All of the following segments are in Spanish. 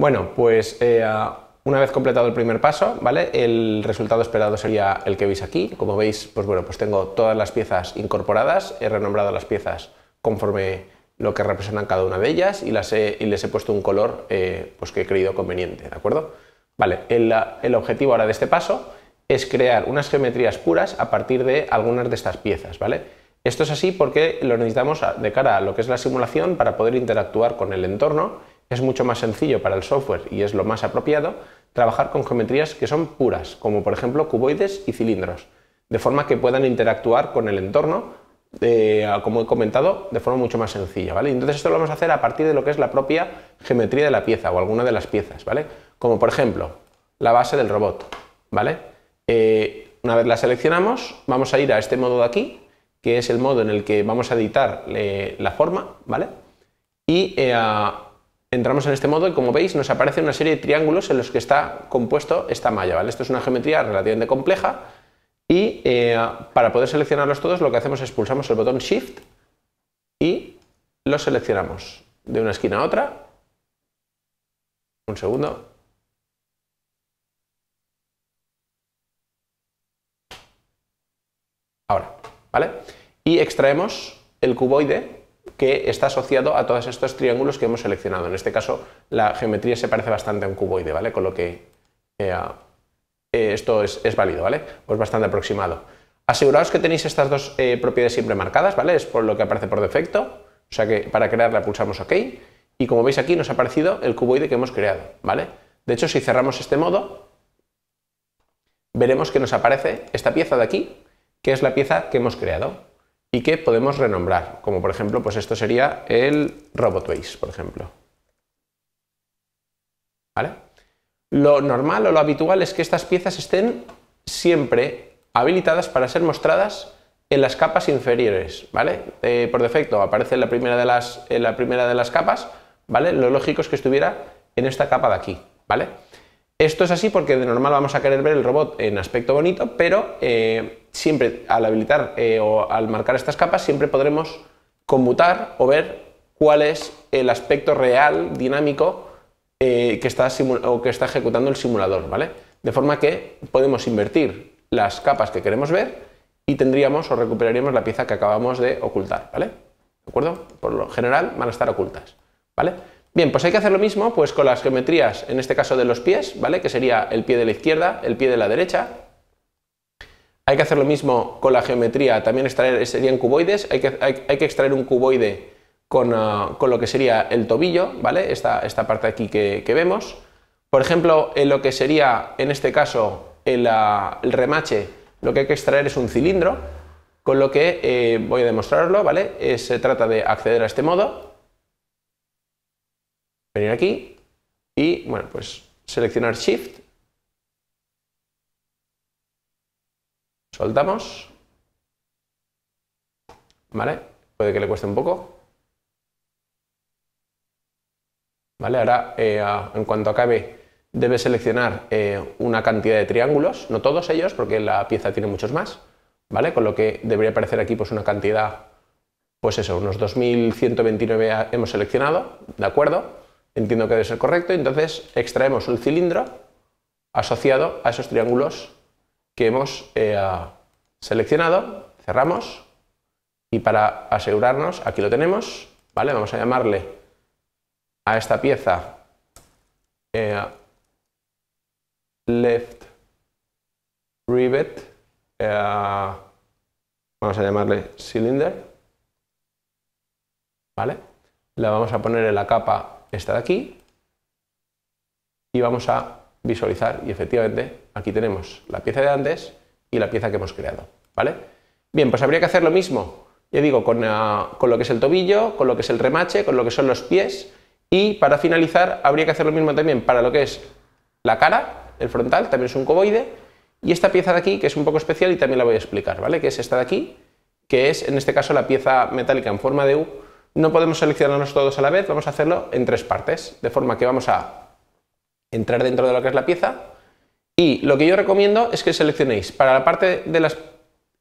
Bueno, pues eh, una vez completado el primer paso, ¿vale? El resultado esperado sería el que veis aquí. Como veis, pues bueno, pues tengo todas las piezas incorporadas, he renombrado las piezas conforme lo que representan cada una de ellas y, las les he puesto un color eh, pues que he creído conveniente, ¿de acuerdo? Vale, el, el objetivo ahora de este paso es crear unas geometrías puras a partir de algunas de estas piezas, ¿vale? Esto es así porque lo necesitamos de cara a lo que es la simulación para poder interactuar con el entorno es mucho más sencillo para el software y es lo más apropiado trabajar con geometrías que son puras, como por ejemplo cuboides y cilindros, de forma que puedan interactuar con el entorno, ah, como he comentado, de forma mucho más sencilla. ¿vale? Entonces esto lo vamos a hacer a partir de lo que es la propia geometría de la pieza o alguna de las piezas, ¿vale? como por ejemplo la base del robot. ¿vale? Eh, una vez la seleccionamos, vamos a ir a este modo de aquí, que es el modo en el que vamos a editar eh, la forma, ¿vale? Y eh, Entramos en este modo y como veis nos aparece una serie de triángulos en los que está compuesto esta malla, ¿vale? Esto es una geometría relativamente compleja y eh, para poder seleccionarlos todos lo que hacemos es pulsamos el botón Shift y los seleccionamos de una esquina a otra. Un segundo. Ahora, ¿vale? Y extraemos el cuboide que está asociado a todos estos triángulos que hemos seleccionado. En este caso, la geometría se parece bastante a un cuboide, ¿vale? Con lo que eh, eh, esto es, válido, ¿vale? Pues bastante aproximado. Aseguraos que tenéis estas dos eh, propiedades siempre marcadas, ¿vale? Es por lo que aparece por defecto, o sea que para crearla pulsamos OK y como veis aquí nos ha aparecido el cuboide que hemos creado, ¿vale? De hecho, si cerramos este modo, veremos que nos aparece esta pieza de aquí, que es la pieza que hemos creado y que podemos renombrar, como por ejemplo, pues esto sería el robot Base, por ejemplo. ¿Vale? Lo normal o lo habitual es que estas piezas estén siempre habilitadas para ser mostradas en las capas inferiores, ¿vale? Eh, por defecto aparece en la, primera de las, en la primera de las capas, ¿vale? Lo lógico es que estuviera en esta capa de aquí, ¿vale? Esto es así porque de normal vamos a querer ver el robot en aspecto bonito, pero eh, siempre al habilitar eh, o al marcar estas capas siempre podremos conmutar o ver cuál es el aspecto real, dinámico, eh, que, está o que está ejecutando el simulador, ¿vale? De forma que podemos invertir las capas que queremos ver y tendríamos o recuperaríamos la pieza que acabamos de ocultar, ¿vale? ¿De acuerdo? Por lo general van a estar ocultas, ¿vale? Bien, pues hay que hacer lo mismo pues con las geometrías, en este caso de los pies, ¿vale? Que sería el pie de la izquierda, el pie de la derecha. Hay que hacer lo mismo con la geometría, también extraer, serían cuboides, hay que, hay, que extraer un cuboide ah, con, lo que sería el tobillo, ¿vale? Esta, parte aquí que, vemos. Por ejemplo, en lo que sería, en este caso, ah, el, remache, lo que hay que extraer es un cilindro, con lo que eh, voy a demostrarlo, ¿vale? Eh, se trata de acceder a este modo venir aquí y, bueno, pues seleccionar Shift, soltamos, ¿vale? Puede que le cueste un poco. ¿Vale? Ahora, eh, en cuanto acabe, debe seleccionar eh, una cantidad de triángulos, no todos ellos, porque la pieza tiene muchos más, ¿vale? Con lo que debería aparecer aquí pues una cantidad, pues eso, unos 2129 hemos seleccionado, ¿de acuerdo? entiendo que debe ser correcto, entonces extraemos un cilindro asociado a esos triángulos que hemos eh, seleccionado, cerramos y para asegurarnos, aquí lo tenemos, ¿vale? Vamos a llamarle a esta pieza eh, left rivet, eh, vamos a llamarle cylinder, ¿vale? La vamos a poner en la capa esta de aquí y vamos a visualizar y efectivamente aquí tenemos la pieza de antes y la pieza que hemos creado. ¿Vale? Bien, pues habría que hacer lo mismo, ya digo, ah, con, lo que es el tobillo, con lo que es el remache, con lo que son los pies y para finalizar habría que hacer lo mismo también para lo que es la cara, el frontal, también es un coboide y esta pieza de aquí que es un poco especial y también la voy a explicar, ¿vale? Que es esta de aquí, que es en este caso la pieza metálica en forma de U no podemos seleccionarlos todos a la vez, vamos a hacerlo en tres partes, de forma que vamos a entrar dentro de lo que es la pieza y lo que yo recomiendo es que seleccionéis para la parte de las...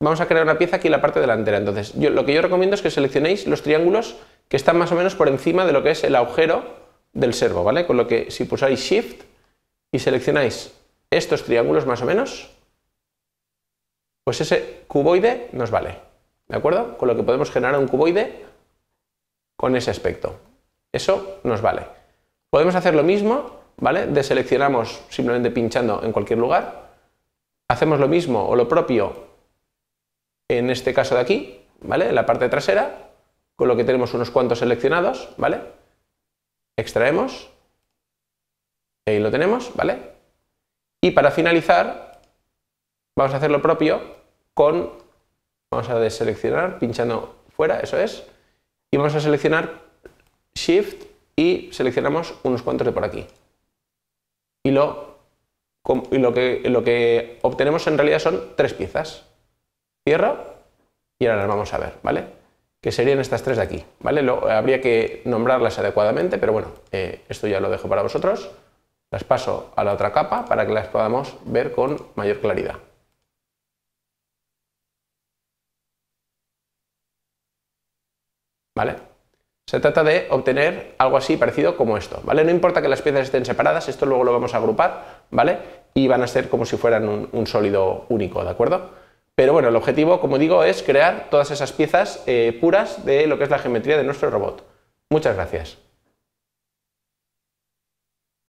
Vamos a crear una pieza aquí en la parte delantera, entonces lo que yo recomiendo es que seleccionéis los triángulos que están más o menos por encima de lo que es el agujero del servo, ¿vale? Con lo que si pulsáis Shift y seleccionáis estos triángulos más o menos, pues ese cuboide nos vale, ¿de acuerdo? Con lo que podemos generar un cuboide con ese aspecto. Eso nos vale. Podemos hacer lo mismo, ¿vale? Deseleccionamos simplemente pinchando en cualquier lugar. Hacemos lo mismo o lo propio en este caso de aquí, ¿vale? En la parte trasera, con lo que tenemos unos cuantos seleccionados, ¿vale? Extraemos. Ahí lo tenemos, ¿vale? Y para finalizar, vamos a hacer lo propio con, vamos a deseleccionar, pinchando fuera, eso es, y vamos a seleccionar Shift y seleccionamos unos cuantos de por aquí. Y lo, lo, que, obtenemos en realidad son tres piezas. Cierro y ahora las vamos a ver, ¿vale? Que serían estas tres de aquí, ¿vale? Lo, habría que nombrarlas adecuadamente, pero bueno, eh, esto ya lo dejo para vosotros. Las paso a la otra capa para que las podamos ver con mayor claridad. ¿vale? Se trata de obtener algo así parecido como esto, ¿vale? No importa que las piezas estén separadas, esto luego lo vamos a agrupar, ¿vale? Y van a ser como si fueran un, sólido único, ¿de acuerdo? Pero bueno, el objetivo, como digo, es crear todas esas piezas eh, puras de lo que es la geometría de nuestro robot. Muchas gracias.